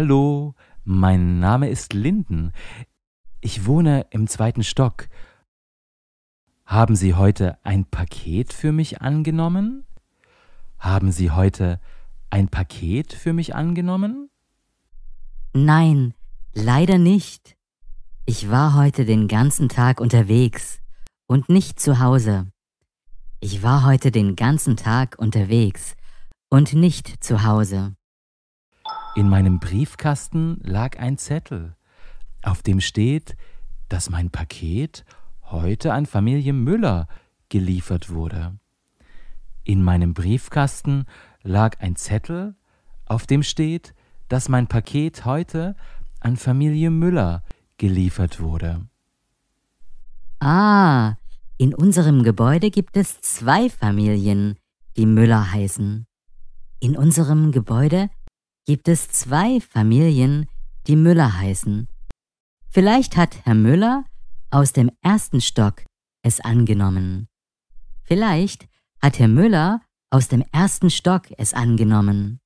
Hallo, mein Name ist Linden. Ich wohne im zweiten Stock. Haben Sie heute ein Paket für mich angenommen? Haben Sie heute ein Paket für mich angenommen? Nein, leider nicht. Ich war heute den ganzen Tag unterwegs und nicht zu Hause. Ich war heute den ganzen Tag unterwegs und nicht zu Hause. In meinem Briefkasten lag ein Zettel, auf dem steht, dass mein Paket heute an Familie Müller geliefert wurde. In meinem Briefkasten lag ein Zettel, auf dem steht, dass mein Paket heute an Familie Müller geliefert wurde. Ah, in unserem Gebäude gibt es zwei Familien, die Müller heißen. In unserem Gebäude gibt es zwei Familien, die Müller heißen. Vielleicht hat Herr Müller aus dem ersten Stock es angenommen. Vielleicht hat Herr Müller aus dem ersten Stock es angenommen.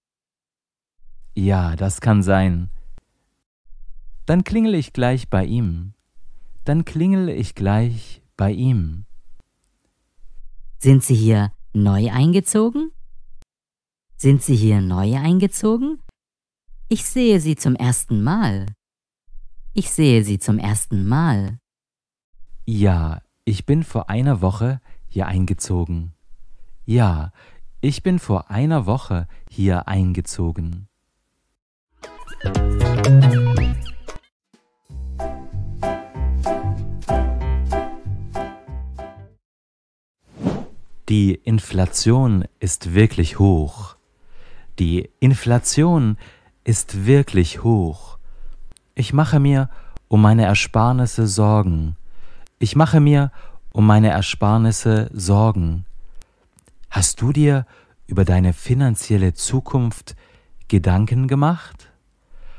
Ja, das kann sein. Dann klingel ich gleich bei ihm. Dann klingel ich gleich bei ihm. Sind Sie hier neu eingezogen? Sind Sie hier neu eingezogen? Ich sehe sie zum ersten Mal. Ich sehe sie zum ersten Mal. Ja, ich bin vor einer Woche hier eingezogen. Ja, ich bin vor einer Woche hier eingezogen. Die Inflation ist wirklich hoch. Die Inflation ist ist wirklich hoch. Ich mache mir um meine Ersparnisse Sorgen. Ich mache mir um meine Ersparnisse Sorgen. Hast du dir über deine finanzielle Zukunft Gedanken gemacht?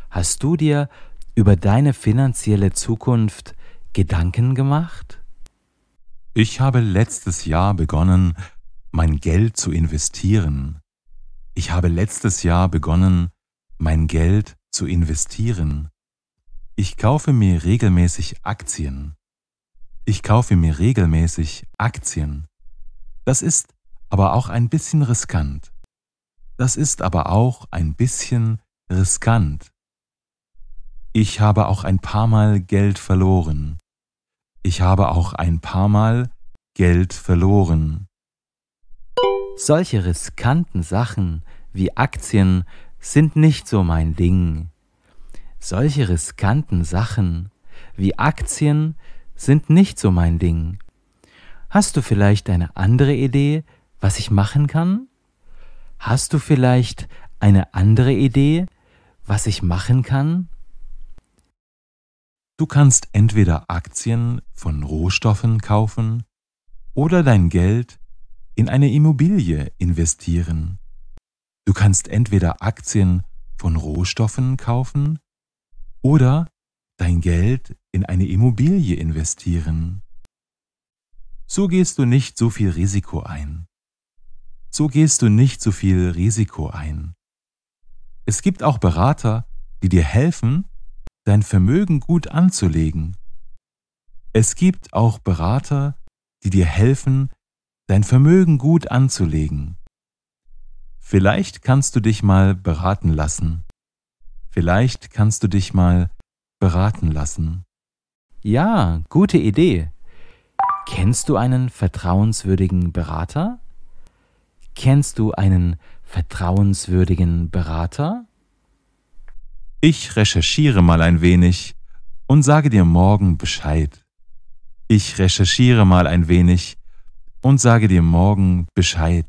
Hast du dir über deine finanzielle Zukunft Gedanken gemacht? Ich habe letztes Jahr begonnen, mein Geld zu investieren. Ich habe letztes Jahr begonnen, mein Geld zu investieren. Ich kaufe mir regelmäßig Aktien. Ich kaufe mir regelmäßig Aktien. Das ist aber auch ein bisschen riskant. Das ist aber auch ein bisschen riskant. Ich habe auch ein paar Mal Geld verloren. Ich habe auch ein paar Mal Geld verloren. Solche riskanten Sachen wie Aktien sind nicht so mein Ding. Solche riskanten Sachen wie Aktien sind nicht so mein Ding. Hast du vielleicht eine andere Idee, was ich machen kann? Hast du vielleicht eine andere Idee, was ich machen kann? Du kannst entweder Aktien von Rohstoffen kaufen oder dein Geld in eine Immobilie investieren. Du kannst entweder Aktien von Rohstoffen kaufen oder dein Geld in eine Immobilie investieren. So gehst du nicht so viel Risiko ein. So gehst du nicht so viel Risiko ein. Es gibt auch Berater, die dir helfen, dein Vermögen gut anzulegen. Es gibt auch Berater, die dir helfen, dein Vermögen gut anzulegen. Vielleicht kannst du dich mal beraten lassen. Vielleicht kannst du dich mal beraten lassen. Ja, gute Idee. Kennst du einen vertrauenswürdigen Berater? Kennst du einen vertrauenswürdigen Berater? Ich recherchiere mal ein wenig und sage dir morgen Bescheid. Ich recherchiere mal ein wenig und sage dir morgen Bescheid.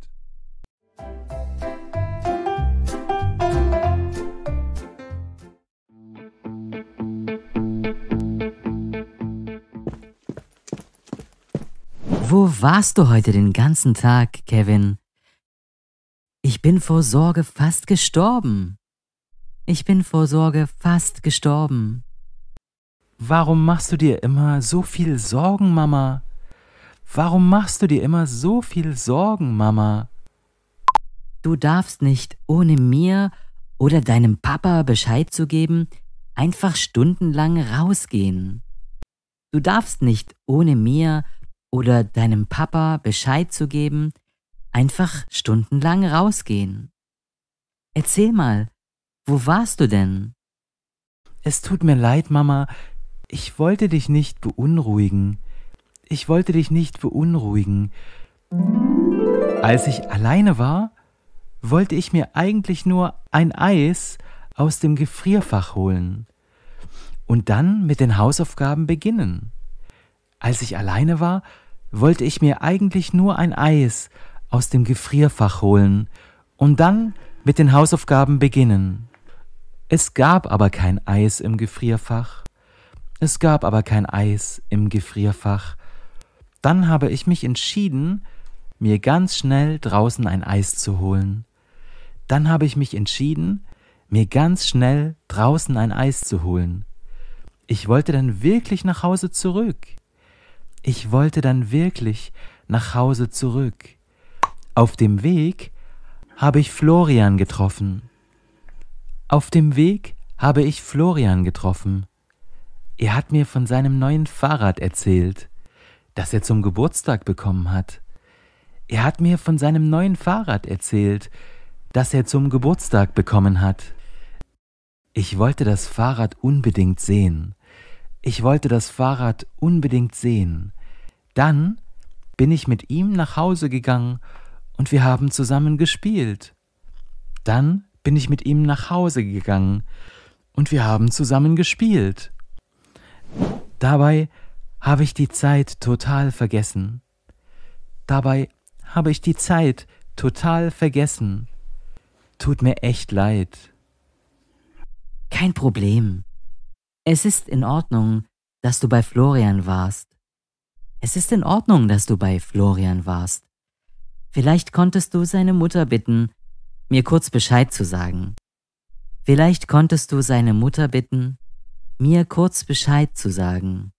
Wo warst du heute den ganzen Tag, Kevin? Ich bin vor Sorge fast gestorben. Ich bin vor Sorge fast gestorben. Warum machst du dir immer so viel Sorgen, Mama? Warum machst du dir immer so viel Sorgen, Mama? Du darfst nicht, ohne mir oder deinem Papa Bescheid zu geben, einfach stundenlang rausgehen. Du darfst nicht, ohne mir oder deinem Papa Bescheid zu geben, einfach stundenlang rausgehen. Erzähl mal, wo warst du denn? Es tut mir leid, Mama, ich wollte dich nicht beunruhigen. Ich wollte dich nicht beunruhigen. Als ich alleine war, wollte ich mir eigentlich nur ein Eis aus dem Gefrierfach holen und dann mit den Hausaufgaben beginnen. Als ich alleine war, wollte ich mir eigentlich nur ein Eis aus dem Gefrierfach holen und dann mit den Hausaufgaben beginnen. Es gab aber kein Eis im Gefrierfach. Es gab aber kein Eis im Gefrierfach. Dann habe ich mich entschieden, mir ganz schnell draußen ein Eis zu holen. Dann habe ich mich entschieden, mir ganz schnell draußen ein Eis zu holen. Ich wollte dann wirklich nach Hause zurück. Ich wollte dann wirklich nach Hause zurück. Auf dem Weg habe ich Florian getroffen. Auf dem Weg habe ich Florian getroffen. Er hat mir von seinem neuen Fahrrad erzählt, das er zum Geburtstag bekommen hat. Er hat mir von seinem neuen Fahrrad erzählt, das er zum Geburtstag bekommen hat. Ich wollte das Fahrrad unbedingt sehen. Ich wollte das Fahrrad unbedingt sehen. Dann bin ich mit ihm nach Hause gegangen und wir haben zusammen gespielt. Dann bin ich mit ihm nach Hause gegangen und wir haben zusammen gespielt. Dabei habe ich die Zeit total vergessen. Dabei habe ich die Zeit total vergessen. Tut mir echt leid. Kein Problem. Es ist in Ordnung, dass du bei Florian warst. Es ist in Ordnung, dass du bei Florian warst. Vielleicht konntest du seine Mutter bitten, mir kurz Bescheid zu sagen. Vielleicht konntest du seine Mutter bitten, mir kurz Bescheid zu sagen.